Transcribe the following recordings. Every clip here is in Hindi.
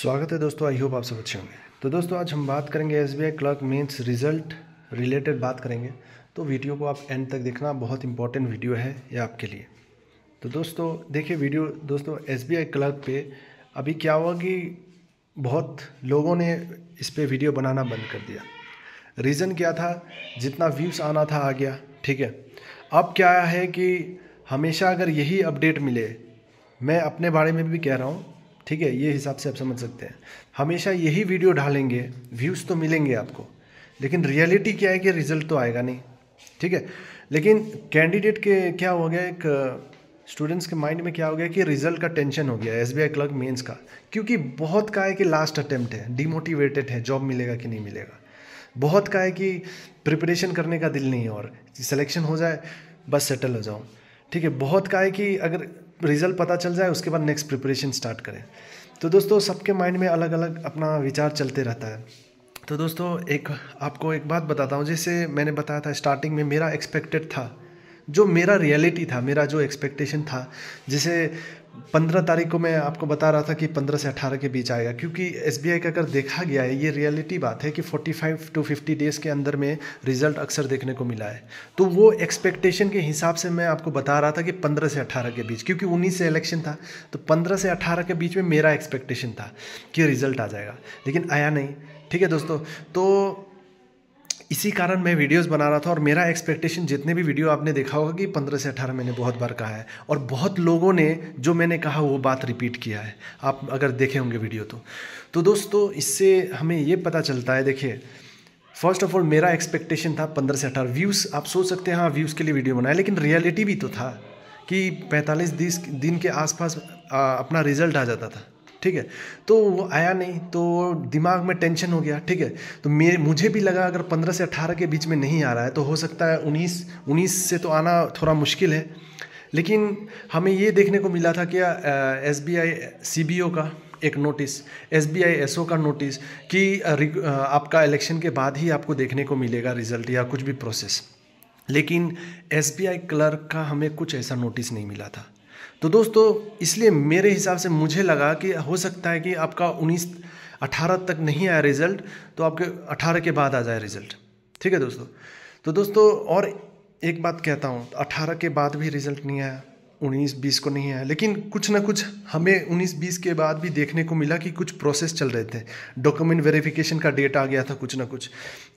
स्वागत है दोस्तों आई होप आप सब अच्छे होंगे तो दोस्तों आज हम बात करेंगे S B I clerk mains result related बात करेंगे तो वीडियो को आप एंड तक देखना बहुत इंपॉर्टेंट वीडियो है ये आपके लिए तो दोस्तों देखिए वीडियो दोस्तों एस बी आई क्लर्क पे अभी क्या हुआ कि बहुत लोगों ने इस पर वीडियो बनाना बंद कर दिया रीज़न क्या था जितना व्यूज़ आना था आ गया ठीक है अब क्या है कि हमेशा अगर यही अपडेट मिले मैं अपने बारे में भी कह रहा हूँ ठीक है ये हिसाब से आप समझ सकते हैं हमेशा यही वीडियो डालेंगे व्यूज़ तो मिलेंगे आपको लेकिन रियलिटी क्या है कि रिजल्ट तो आएगा नहीं ठीक है लेकिन कैंडिडेट के क्या हो गया एक स्टूडेंट्स के माइंड में क्या हो गया कि रिजल्ट का टेंशन हो गया S B I clerk mains का क्योंकि बहुत का है कि लास्ट अटेम्प्ट है डिमोटिवेटेड है जॉब मिलेगा कि नहीं मिलेगा बहुत का है कि प्रिपरेशन करने का दिल नहीं है और सिलेक्शन हो जाए बस सेटल हो जाऊँ ठीक है बहुत का है कि अगर रिज़ल्ट पता चल जाए उसके बाद नेक्स्ट प्रिपरेशन स्टार्ट करें तो दोस्तों सबके माइंड में अलग अलग अपना विचार चलते रहता है तो दोस्तों एक आपको एक बात बताता हूँ जैसे मैंने बताया था स्टार्टिंग में मेरा एक्सपेक्टेड था जो मेरा रियलिटी था मेरा जो एक्सपेक्टेशन था जैसे पंद्रह तारीख को मैं आपको बता रहा था कि पंद्रह से अठारह के बीच आएगा क्योंकि एस का अगर देखा गया है ये रियलिटी बात है कि forty five to fifty days के अंदर में रिजल्ट अक्सर देखने को मिला है तो वो एक्सपेक्टेशन के हिसाब से मैं आपको बता रहा था कि पंद्रह से अठारह के बीच क्योंकि उन्नीस से इलेक्शन था तो पंद्रह से अठारह के बीच में मेरा एक्सपेक्टेशन था कि रिजल्ट आ जाएगा लेकिन आया नहीं ठीक है दोस्तों तो इसी कारण मैं वीडियोस बना रहा था और मेरा एक्सपेक्टेशन जितने भी वीडियो आपने देखा होगा कि पंद्रह से 18 मैंने बहुत बार कहा है और बहुत लोगों ने जो मैंने कहा वो बात रिपीट किया है आप अगर देखे होंगे वीडियो तो तो दोस्तों इससे हमें ये पता चलता है देखिए फर्स्ट ऑफ ऑल मेरा एक्सपेक्टेशन था पंद्रह से अठारह व्यूज़ आप सोच सकते हैं हाँ व्यूज़ के लिए वीडियो बनाए लेकिन रियलिटी भी तो था कि पैंतालीस दिन के आसपास अपना रिजल्ट आ जाता था ठीक है तो वो आया नहीं तो दिमाग में टेंशन हो गया ठीक है तो मेरे मुझे भी लगा अगर पंद्रह से अट्ठारह के बीच में नहीं आ रहा है तो हो सकता है उन्नीस उन्नीस से तो आना थोड़ा मुश्किल है लेकिन हमें ये देखने को मिला था कि S B I C B O का एक notice S B I S O का नोटिस कि आपका इलेक्शन के बाद ही आपको देखने को मिलेगा रिजल्ट या कुछ भी प्रोसेस लेकिन एस बी आई क्लर्क का हमें कुछ ऐसा नोटिस नहीं मिला था तो दोस्तों इसलिए मेरे हिसाब से मुझे लगा कि हो सकता है कि आपका उन्नीस अठारह तक नहीं आया रिज़ल्ट तो आपके अठारह के बाद आ जाए रिज़ल्ट ठीक है दोस्तों तो दोस्तों और एक बात कहता हूँ अठारह के बाद भी रिज़ल्ट नहीं आया उन्नीस बीस को नहीं आया लेकिन कुछ ना कुछ हमें उन्नीस बीस के बाद भी देखने को मिला कि कुछ प्रोसेस चल रहे थे डॉक्यूमेंट वेरिफिकेशन का डेट आ गया था कुछ ना कुछ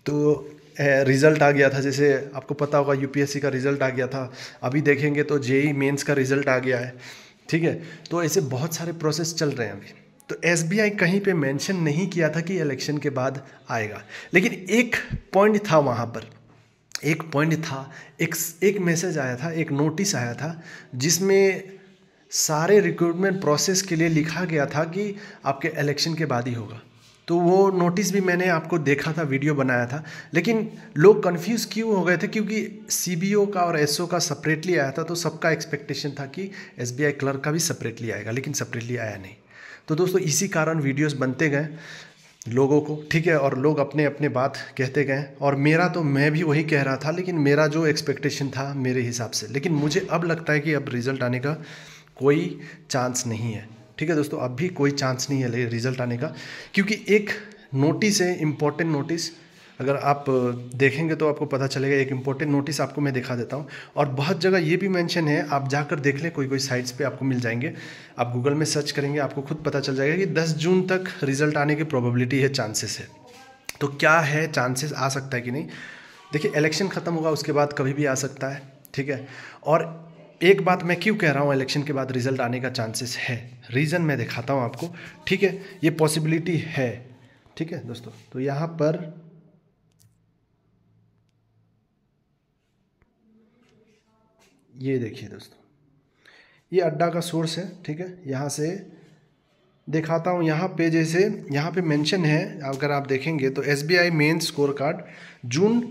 तो रिज़ल्ट आ गया था जैसे आपको पता होगा यूपीएससी का रिज़ल्ट आ गया था अभी देखेंगे तो जेई मेंस e का रिज़ल्ट आ गया है ठीक है तो ऐसे बहुत सारे प्रोसेस चल रहे हैं अभी तो एस कहीं पे मेंशन नहीं किया था कि इलेक्शन के बाद आएगा लेकिन एक पॉइंट था वहाँ पर एक पॉइंट था एक एक मैसेज आया था एक नोटिस आया था जिसमें सारे रिक्रूटमेंट प्रोसेस के लिए लिखा गया था कि आपके इलेक्शन के बाद ही होगा तो वो नोटिस भी मैंने आपको देखा था वीडियो बनाया था लेकिन लोग कंफ्यूज क्यों हो गए थे क्योंकि सी का और एस का सेपरेटली आया था तो सबका एक्सपेक्टेशन था कि एस क्लर्क का भी सेपरेटली आएगा लेकिन सेपरेटली आया नहीं तो दोस्तों इसी कारण वीडियोस बनते गए लोगों को ठीक है और लोग अपने अपने बात कहते गए और मेरा तो मैं भी वही कह रहा था लेकिन मेरा जो एक्सपेक्टेशन था मेरे हिसाब से लेकिन मुझे अब लगता है कि अब रिज़ल्ट आने का कोई चांस नहीं है ठीक है दोस्तों अब भी कोई चांस नहीं है रिजल्ट आने का क्योंकि एक नोटिस है इम्पोर्टेंट नोटिस अगर आप देखेंगे तो आपको पता चलेगा एक इम्पोर्टेंट नोटिस आपको मैं दिखा देता हूँ और बहुत जगह ये भी मेंशन है आप जाकर देख लें कोई कोई साइट्स पे आपको मिल जाएंगे आप गूगल में सर्च करेंगे आपको खुद पता चल जाएगा कि 10 जून तक रिजल्ट आने की प्रोबेबिलिटी है चांसेस है तो क्या है चांसेस आ सकता है कि नहीं देखिए इलेक्शन ख़त्म होगा उसके बाद कभी भी आ सकता है ठीक है और एक बात मैं क्यों कह रहा हूँ इलेक्शन के बाद रिजल्ट आने का चांसेस है रीज़न मैं दिखाता हूँ आपको ठीक है ये पॉसिबिलिटी है ठीक है दोस्तों तो यहाँ पर ये देखिए दोस्तों ये अड्डा का सोर्स है ठीक है यहाँ से दिखाता हूँ यहाँ पे जैसे यहाँ पे मेंशन है अगर आप देखेंगे तो S B I main score card June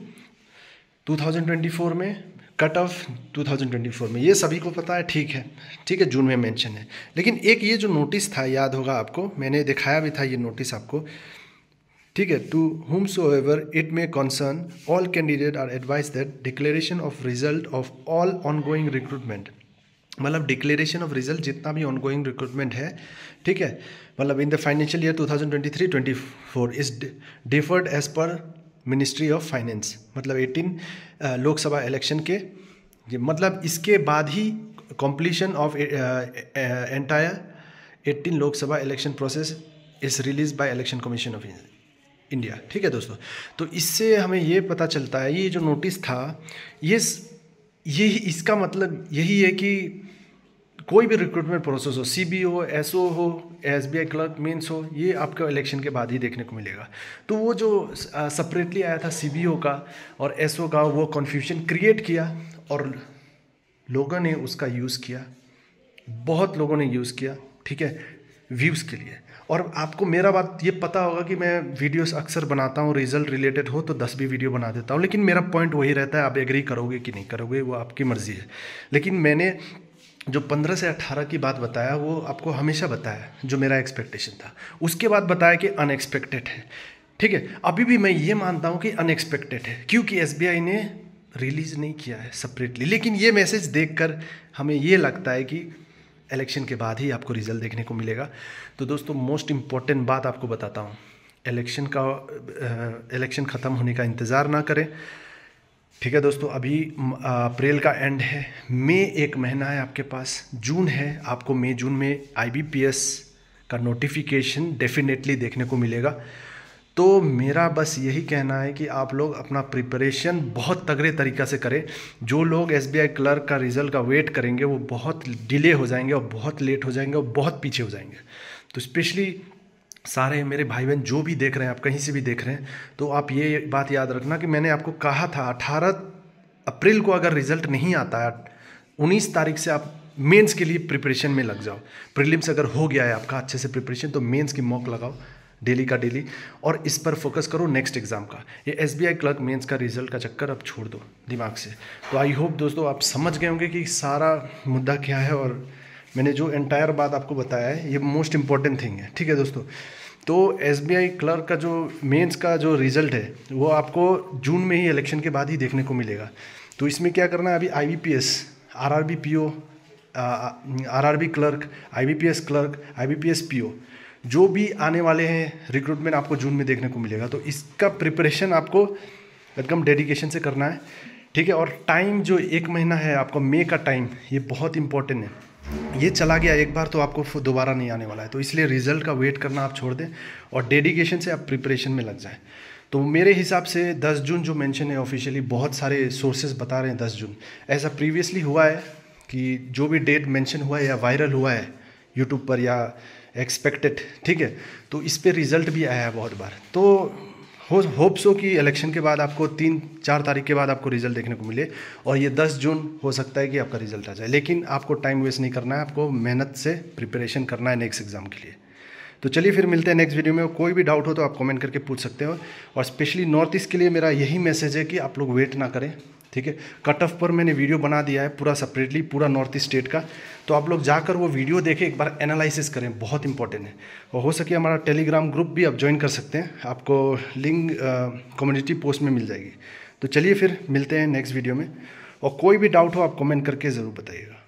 2024 में कट ऑफ 2024 में ये सभी को पता है ठीक है ठीक है जून में मेंशन है लेकिन एक ये जो नोटिस था याद होगा आपको मैंने दिखाया भी था ये नोटिस आपको ठीक है to whomsoever it may concern all candidate are advise that declaration of result of all ongoing recruitment मतलब डिक्लेरेशन ऑफ रिजल्ट जितना भी ऑनगोइंग रिक्रूटमेंट है ठीक है मतलब in the financial year 2023-24 is deferred as per ministry of finance मतलब 18 uh, लोकसभा इलेक्शन के मतलब इसके बाद ही completion of entire 18 Lok Sabha election process is release by election commission of India ठीक है दोस्तों तो इससे हमें ये पता चलता है ये जो नोटिस था ये ये इसका मतलब यही है कि कोई भी रिक्रूटमेंट प्रोसेस हो सी बी हो एस ओ हो S B I clerk mains हो ये आपको इलेक्शन के बाद ही देखने को मिलेगा तो वो जो सेपरेटली आया था सी बी ओ का और एस ओ का वो कन्फ्यूजन क्रिएट किया और लोगों ने उसका यूज़ किया बहुत लोगों ने यूज़ किया ठीक है व्यूज़ के लिए और आपको मेरा बात ये पता होगा कि मैं वीडियोस अक्सर बनाता हूँ रिजल्ट रिलेटेड हो तो दस भी वीडियो बना देता हूँ लेकिन मेरा पॉइंट वही रहता है आप एग्री करोगे कि नहीं करोगे वो आपकी मर्ज़ी है लेकिन मैंने जो पंद्रह से 18 की बात बताया वो आपको हमेशा बताया जो मेरा एक्सपेक्टेशन था उसके बाद बताया कि अनएक्सपेक्टेड है ठीक है अभी भी मैं ये मानता हूँ कि अनएक्सपेक्टेड है क्योंकि एस ने रिलीज नहीं किया है सेपरेटली लेकिन ये मैसेज कर हमें ये लगता है कि इलेक्शन के बाद ही आपको रिजल्ट देखने को मिलेगा तो दोस्तों मोस्ट इम्पॉर्टेंट बात आपको बताता हूँ इलेक्शन का इलेक्शन ख़त्म होने का इंतज़ार ना करें ठीक है दोस्तों अभी अप्रैल का एंड है मई एक महीना है आपके पास जून है आपको मई जून में आईबीपीएस का नोटिफिकेशन डेफिनेटली देखने को मिलेगा तो मेरा बस यही कहना है कि आप लोग अपना प्रिपरेशन बहुत तगड़े तरीक़ा से करें जो लोग एस क्लर्क का रिज़ल्ट का वेट करेंगे वो बहुत डिले हो जाएंगे और बहुत लेट हो जाएंगे और बहुत पीछे हो जाएंगे तो स्पेशली सारे मेरे भाई बहन जो भी देख रहे हैं आप कहीं से भी देख रहे हैं तो आप ये बात याद रखना कि मैंने आपको कहा था अठारह अप्रैल को अगर रिजल्ट नहीं आता है उन्नीस तारीख से आप मेंस के लिए प्रिपरेशन में लग जाओ प्रीलिम्स अगर हो गया है आपका अच्छे से प्रिपरेशन तो मेंस की मॉक लगाओ डेली का डेली और इस पर फोकस करो नेक्स्ट एग्जाम का ये S B I clerk mains का रिजल्ट का चक्कर अब छोड़ दो दिमाग से तो आई होप दोस्तों आप समझ गए होंगे कि सारा मुद्दा क्या है और मैंने जो एंटायर बात आपको बताया है ये मोस्ट इंपॉर्टेंट थिंग है ठीक है दोस्तों तो एस क्लर्क का जो मेंस का जो रिजल्ट है वो आपको जून में ही इलेक्शन के बाद ही देखने को मिलेगा तो इसमें क्या करना है अभी I B P S R R B P O R R B clerk I B P S clerk I B P S P O जो भी आने वाले हैं रिक्रूटमेंट आपको जून में देखने को मिलेगा तो इसका प्रिपरेशन आपको एकदम डेडिकेशन से करना है ठीक है और टाइम जो एक महीना है आपका मे का टाइम ये बहुत इंपॉर्टेंट है ये चला गया एक बार तो आपको दोबारा नहीं आने वाला है तो इसलिए रिजल्ट का वेट करना आप छोड़ दें और डेडिकेशन से आप प्रिपरेशन में लग जाए तो मेरे हिसाब से 10 जून जो मेंशन है ऑफिशियली बहुत सारे सोर्सेज बता रहे हैं 10 जून ऐसा प्रीवियसली हुआ है कि जो भी डेट मेंशन हुआ है या वायरल हुआ है यूट्यूब पर या एक्सपेक्टेड ठीक है तो इस पर रिज़ल्ट भी आया है बहुत बार तो हो होप सो कि इलेक्शन के बाद आपको तीन चार तारीख के बाद आपको रिजल्ट देखने को मिले और ये दस जून हो सकता है कि आपका रिजल्ट आ जाए लेकिन आपको टाइम वेस्ट नहीं करना है आपको मेहनत से प्रिपरेशन करना है नेक्स्ट एग्ज़ाम के लिए तो चलिए फिर मिलते हैं नेक्स्ट वीडियो में कोई भी डाउट हो तो आप कमेंट करके पूछ सकते हो और स्पेशली नॉर्थ ईस्ट के लिए मेरा यही मैसेज है कि आप लोग वेट ना करें ठीक है कट ऑफ पर मैंने वीडियो बना दिया है पूरा सेपरेटली पूरा नॉर्थ ईस्ट स्टेट का तो आप लोग जाकर वो वीडियो देखें एक बार एनालिसिस करें बहुत इंपॉर्टेंट है और हो सके हमारा टेलीग्राम ग्रुप भी आप ज्वाइन कर सकते हैं आपको लिंक कम्युनिटी पोस्ट में मिल जाएगी तो चलिए फिर मिलते हैं नेक्स्ट वीडियो में और कोई भी डाउट हो आप कमेंट करके ज़रूर बताइएगा